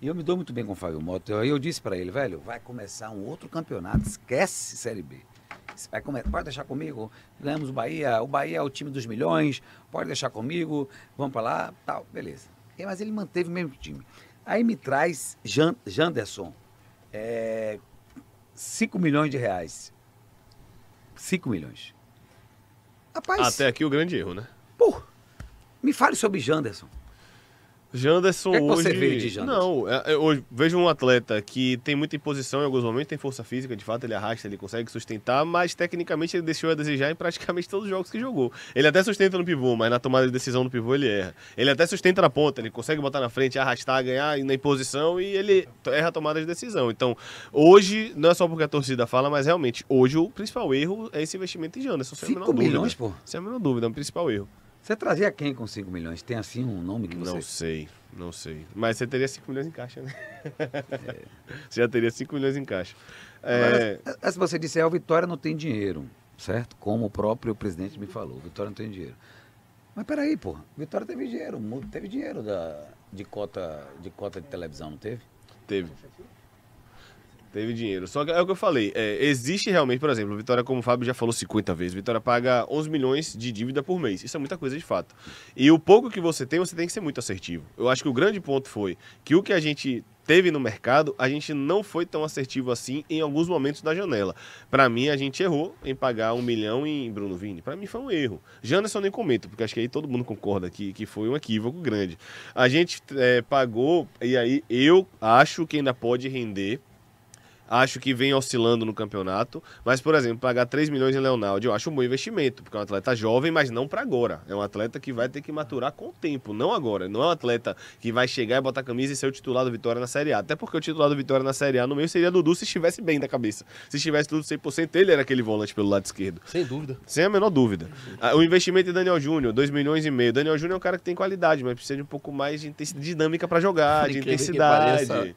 E eu me dou muito bem com o Fábio Moto. Aí eu, disse para ele, velho, vai começar um outro campeonato, esquece Série B. Vai começar, pode deixar comigo, ganhamos o Bahia, o Bahia é o time dos milhões, pode deixar comigo, vamos para lá, tal, beleza. E, mas ele manteve o mesmo time. Aí me traz Jan, Janderson, é, 5 milhões de reais. 5 milhões. Rapaz, Até aqui o grande erro, né? Pô, me fale sobre Janderson. Janderson é que hoje. Você vê de Janderson? Não, é, é, eu vejo um atleta que tem muita imposição em alguns momentos, tem força física, de fato, ele arrasta, ele consegue sustentar, mas tecnicamente ele deixou a desejar em praticamente todos os jogos que jogou. Ele até sustenta no pivô, mas na tomada de decisão no pivô ele erra. Ele até sustenta na ponta, ele consegue botar na frente, arrastar, ganhar na imposição e ele erra a tomada de decisão. Então, hoje, não é só porque a torcida fala, mas realmente, hoje o principal erro é esse investimento em Janderson. Sem a menor dúvida. milhões, pô. Sem a menor dúvida, é o principal erro. Você trazia quem com 5 milhões? Tem assim um nome que você. Não sei, não sei. Mas você teria 5 milhões em caixa, né? É. Você já teria 5 milhões em caixa. É... Mas, é, é, se você disser, a Vitória não tem dinheiro, certo? Como o próprio presidente me falou, Vitória não tem dinheiro. Mas peraí, pô! Vitória teve dinheiro, teve dinheiro da, de, cota, de cota de televisão, não teve? Teve. Teve dinheiro. Só que é o que eu falei. É, existe realmente, por exemplo, Vitória, como o Fábio já falou 50 vezes, Vitória paga 11 milhões de dívida por mês. Isso é muita coisa de fato. E o pouco que você tem, você tem que ser muito assertivo. Eu acho que o grande ponto foi que o que a gente teve no mercado, a gente não foi tão assertivo assim em alguns momentos da janela. Para mim, a gente errou em pagar um milhão em Bruno Vini. Para mim, foi um erro. Janderson nem comento, porque acho que aí todo mundo concorda que, que foi um equívoco grande. A gente é, pagou, e aí eu acho que ainda pode render acho que vem oscilando no campeonato. Mas, por exemplo, pagar 3 milhões em Leonardo, eu acho um bom investimento, porque é um atleta jovem, mas não para agora. É um atleta que vai ter que maturar com o tempo, não agora. Não é um atleta que vai chegar e botar a camisa e ser o titular do Vitória na Série A. Até porque o titular do Vitória na Série A no meio seria Dudu se estivesse bem da cabeça. Se estivesse tudo 100%, ele era aquele volante pelo lado esquerdo. Sem dúvida. Sem a menor dúvida. Ah, o investimento em Daniel Júnior, 2 milhões e meio. Daniel Júnior é um cara que tem qualidade, mas precisa de um pouco mais de dinâmica para jogar, de intensidade.